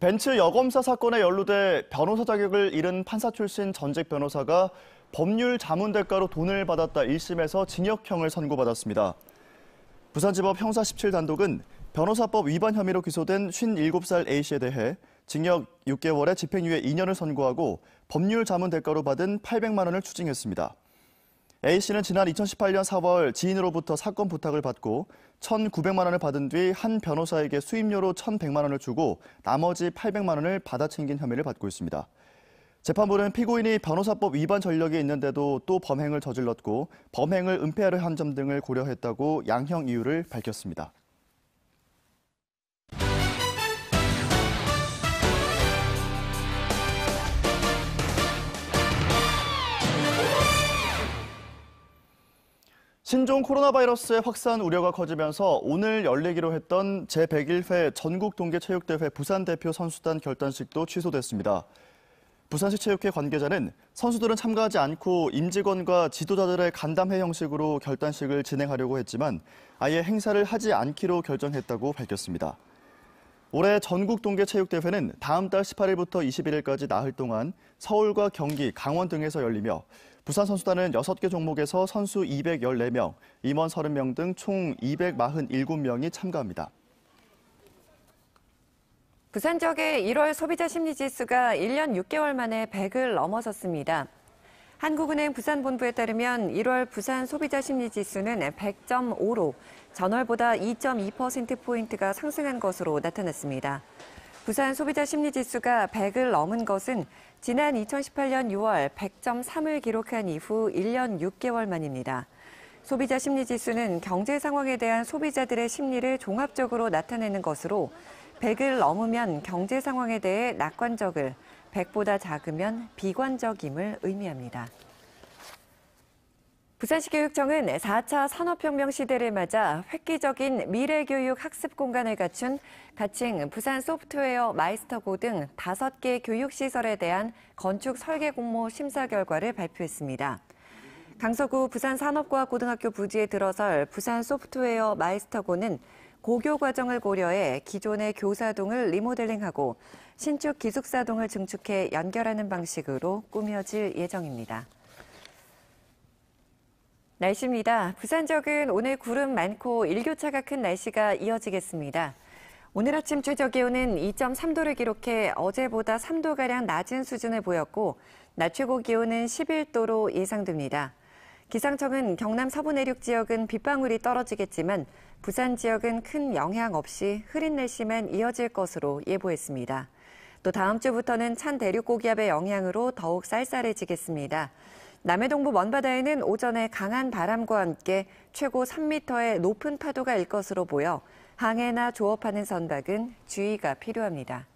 벤츠 여검사 사건에 연루돼 변호사 자격을 잃은 판사 출신 전직 변호사가 법률 자문 대가로 돈을 받았다 1심에서 징역형을 선고받았습니다. 부산지법 형사 17단독은 변호사법 위반 혐의로 기소된 57살 A씨에 대해 징역 6개월에 집행유예 2년을 선고하고 법률 자문 대가로 받은 800만 원을 추징했습니다. A씨는 지난 2018년 4월 지인으로부터 사건 부탁을 받고 1,900만 원을 받은 뒤 한 변호사에게 수임료로 1,100만 원을 주고 나머지 800만 원을 받아 챙긴 혐의를 받고 있습니다. 재판부는 피고인이 변호사법 위반 전력이 있는데도 또 범행을 저질렀고 범행을 은폐하려 한 점 등을 고려했다고 양형 이유를 밝혔습니다. 신종 코로나 바이러스의 확산 우려가 커지면서 오늘 열리기로 했던 제101회 전국동계체육대회 부산 대표 선수단 결단식도 취소됐습니다. 부산시 체육회 관계자는 선수들은 참가하지 않고 임직원과 지도자들의 간담회 형식으로 결단식을 진행하려고 했지만 아예 행사를 하지 않기로 결정했다고 밝혔습니다. 올해 전국동계체육대회는 다음 달 18일부터 21일까지 나흘 동안 서울과 경기, 강원 등에서 열리며 부산 선수단은 6개 종목에서 선수 214명, 임원 30명 등 총 247명이 참가합니다. 부산 지역의 1월 소비자 심리지수가 1년 6개월 만에 100을 넘어섰습니다. 한국은행 부산 본부에 따르면 1월 부산 소비자 심리 지수는 100.5로 전월보다 2.2%포인트가 상승한 것으로 나타났습니다. 부산 소비자 심리지수가 100을 넘은 것은 지난 2018년 6월 100.3을 기록한 이후 1년 6개월 만입니다. 소비자 심리지수는 경제 상황에 대한 소비자들의 심리를 종합적으로 나타내는 것으로 100을 넘으면 경제 상황에 대해 낙관적을, 100보다 작으면 비관적임을 의미합니다. 부산시교육청은 4차 산업혁명 시대를 맞아 획기적인 미래교육 학습 공간을 갖춘 가칭 부산 소프트웨어 마이스터고 등 5개 교육시설에 대한 건축 설계 공모 심사 결과를 발표했습니다. 강서구 부산산업과고등학교 학 부지에 들어설 부산 소프트웨어 마이스터고는 고교 과정을 고려해 기존의 교사동을 리모델링하고 신축 기숙사동을 증축해 연결하는 방식으로 꾸며질 예정입니다. 날씨입니다. 부산 지역은 오늘 구름 많고 일교차가 큰 날씨가 이어지겠습니다. 오늘 아침 최저 기온은 2.3도를 기록해 어제보다 3도가량 낮은 수준을 보였고, 낮 최고 기온은 11도로 예상됩니다. 기상청은 경남 서부 내륙 지역은 빗방울이 떨어지겠지만, 부산 지역은 큰 영향 없이 흐린 날씨만 이어질 것으로 예보했습니다. 또 다음 주부터는 찬 대륙 고기압의 영향으로 더욱 쌀쌀해지겠습니다. 남해동부 먼바다에는 오전에 강한 바람과 함께 최고 3m의 높은 파도가 일 것으로 보여 항해나 조업하는 선박은 주의가 필요합니다.